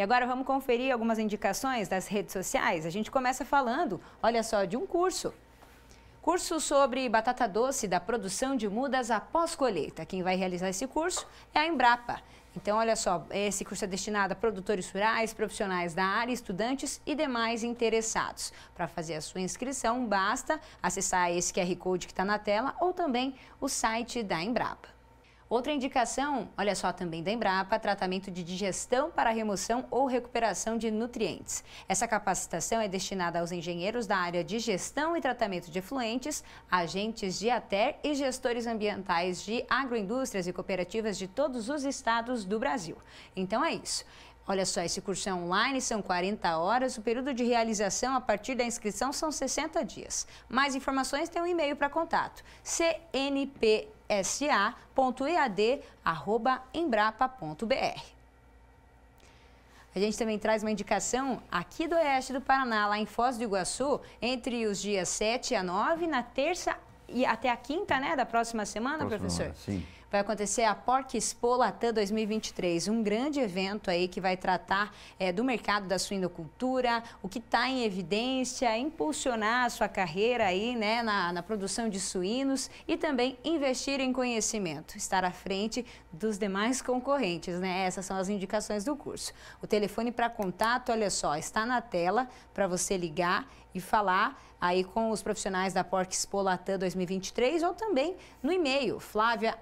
E agora vamos conferir algumas indicações das redes sociais. A gente começa falando, olha só, de um curso. Curso sobre batata doce da produção de mudas após colheita. Quem vai realizar esse curso é a Embrapa. Então, olha só, esse curso é destinado a produtores rurais, profissionais da área, estudantes e demais interessados. Para fazer a sua inscrição, basta acessar esse QR Code que está na tela ou também o site da Embrapa. Outra indicação, olha só, também da Embrapa, tratamento de digestão para remoção ou recuperação de nutrientes. Essa capacitação é destinada aos engenheiros da área de gestão e tratamento de efluentes, agentes de ATER e gestores ambientais de agroindústrias e cooperativas de todos os estados do Brasil. Então é isso. Olha só, esse curso é online, são 40 horas. O período de realização a partir da inscrição são 60 dias. Mais informações tem um e-mail para contato: cnpsa.ead@embrapa.br. A gente também traz uma indicação aqui do oeste do Paraná, lá em Foz do Iguaçu, entre os dias 7 a 9, na terça e até a quinta, né, da próxima semana, próxima professor? Hora, sim vai acontecer a Porc Expo Latam 2023, um grande evento aí que vai tratar é, do mercado da suinocultura, o que está em evidência, impulsionar a sua carreira aí, né, na, na produção de suínos e também investir em conhecimento, estar à frente dos demais concorrentes, né? Essas são as indicações do curso. O telefone para contato, olha só, está na tela para você ligar e falar aí com os profissionais da Porc Expo Latam 2023 ou também no e-mail flavia@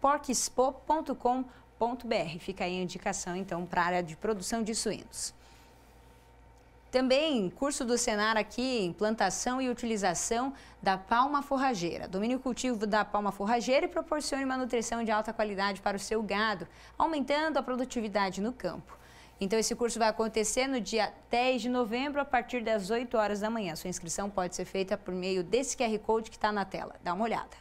porquespo.com.br Fica aí a indicação, então, para a área de produção de suínos. Também curso do Senar aqui, implantação e utilização da palma forrageira. Domine o cultivo da palma forrageira e proporcione uma nutrição de alta qualidade para o seu gado, aumentando a produtividade no campo. Então, esse curso vai acontecer no dia 10 de novembro, a partir das 8 horas da manhã. Sua inscrição pode ser feita por meio desse QR Code que está na tela. Dá uma olhada.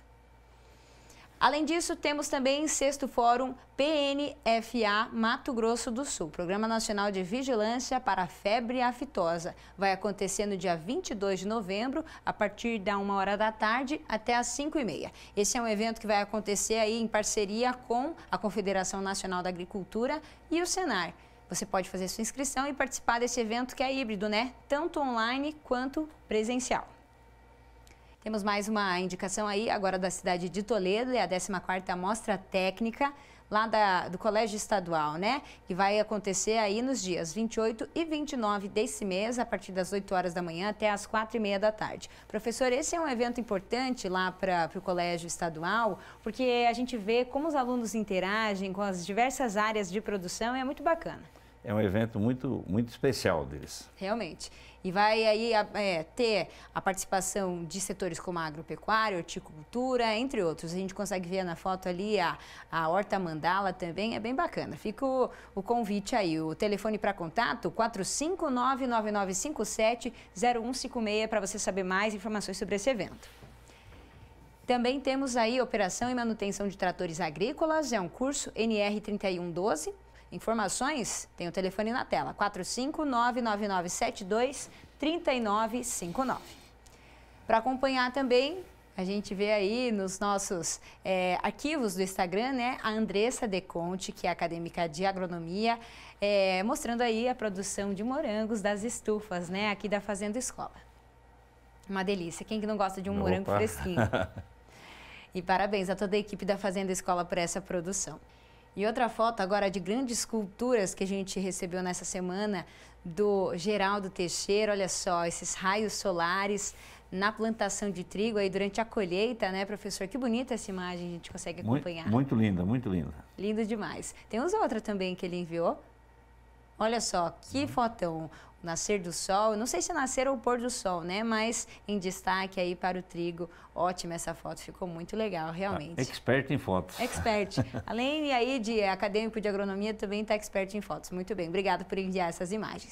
Além disso, temos também sexto fórum PNFA Mato Grosso do Sul, Programa Nacional de Vigilância para a Febre Aftosa. Vai acontecer no dia 22 de novembro, a partir da 1 hora da tarde até às 5 e meia. Esse é um evento que vai acontecer aí em parceria com a Confederação Nacional da Agricultura e o Senar. Você pode fazer sua inscrição e participar desse evento que é híbrido, né? Tanto online quanto presencial. Temos mais uma indicação aí, agora da cidade de Toledo, é a 14ª Mostra Técnica lá da, do Colégio Estadual, né? Que vai acontecer aí nos dias 28 e 29 desse mês, a partir das 8 horas da manhã até as 4 e meia da tarde. Professor, esse é um evento importante lá para o Colégio Estadual, porque a gente vê como os alunos interagem com as diversas áreas de produção e é muito bacana é um evento muito, muito especial deles. Realmente. E vai aí é, ter a participação de setores como a agropecuária, horticultura, entre outros. A gente consegue ver na foto ali a, a Horta Mandala também, é bem bacana. Fica o, o convite aí. O telefone para contato, 459-9957-0156, para você saber mais informações sobre esse evento. Também temos aí Operação e Manutenção de Tratores Agrícolas, é um curso NR3112. Informações? Tem o telefone na tela, 45999723959. Para acompanhar também, a gente vê aí nos nossos é, arquivos do Instagram, né? A Andressa Deconte, que é acadêmica de agronomia, é, mostrando aí a produção de morangos das estufas, né? Aqui da Fazenda Escola. Uma delícia. Quem que não gosta de um Opa. morango fresquinho? E parabéns a toda a equipe da Fazenda Escola por essa produção. E outra foto agora de grandes esculturas que a gente recebeu nessa semana do Geraldo Teixeira. Olha só, esses raios solares na plantação de trigo aí durante a colheita, né, professor? Que bonita essa imagem, a gente consegue acompanhar. Muito, muito linda, muito linda. Lindo demais. Temos outra também que ele enviou. Olha só, que uhum. fotão nascer do sol, não sei se nascer ou pôr do sol, né? Mas em destaque aí para o trigo. Ótima essa foto, ficou muito legal, tá, realmente. Ah, expert em fotos. Expert. Além aí de acadêmico de agronomia, também está expert em fotos. Muito bem, obrigado por enviar essas imagens.